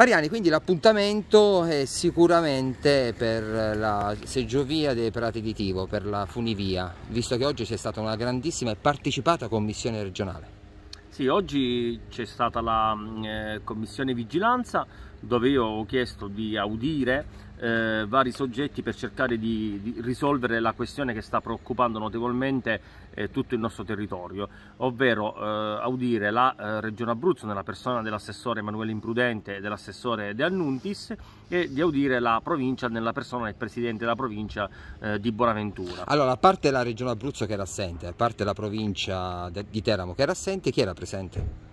Mariani, quindi l'appuntamento è sicuramente per la seggiovia dei Prati di Tivo, per la funivia, visto che oggi c'è stata una grandissima e partecipata commissione regionale. Sì, oggi c'è stata la mm, eh, commissione vigilanza dove io ho chiesto di audire eh, vari soggetti per cercare di, di, risolvere la questione che sta preoccupando notevolmente eh, tutto il nostro territorio, ovvero eh, audire la eh, Regione Abruzzo nella persona dell'assessore Emanuele Imprudente e dell'assessore De Annuntis e di audire la provincia nella persona del presidente della provincia eh, di Bonaventura. Allora, a parte la Regione Abruzzo che era assente, a parte la provincia di Teramo che era assente, chi era presente?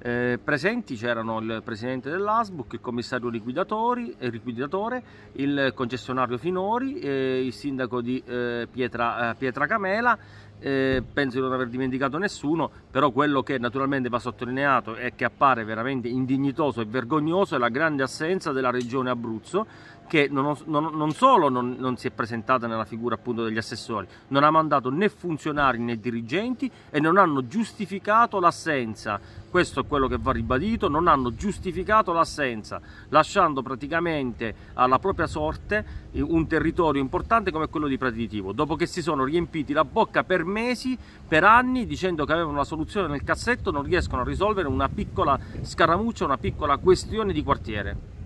Eh, presenti c'erano il presidente dell'ASBUC, il commissario eh, liquidatore, il concessionario Finori, eh, il sindaco di eh, Pietra, eh, Pietra, Camela. Eh, penso di non aver dimenticato nessuno, però quello che naturalmente va sottolineato e che appare veramente indignitoso e vergognoso è la grande assenza della regione Abruzzo che non, non, non solo non, non, si è presentata nella figura appunto degli assessori, non ha mandato né funzionari né dirigenti e non hanno giustificato l'assenza. Questo è quello che va ribadito, non hanno giustificato l'assenza, lasciando praticamente alla propria sorte un territorio importante come quello di Pratitivo, dopo che si sono riempiti la bocca per mesi, per anni, dicendo che avevano una soluzione nel cassetto, non riescono a risolvere una piccola scaramuccia, una piccola questione di quartiere.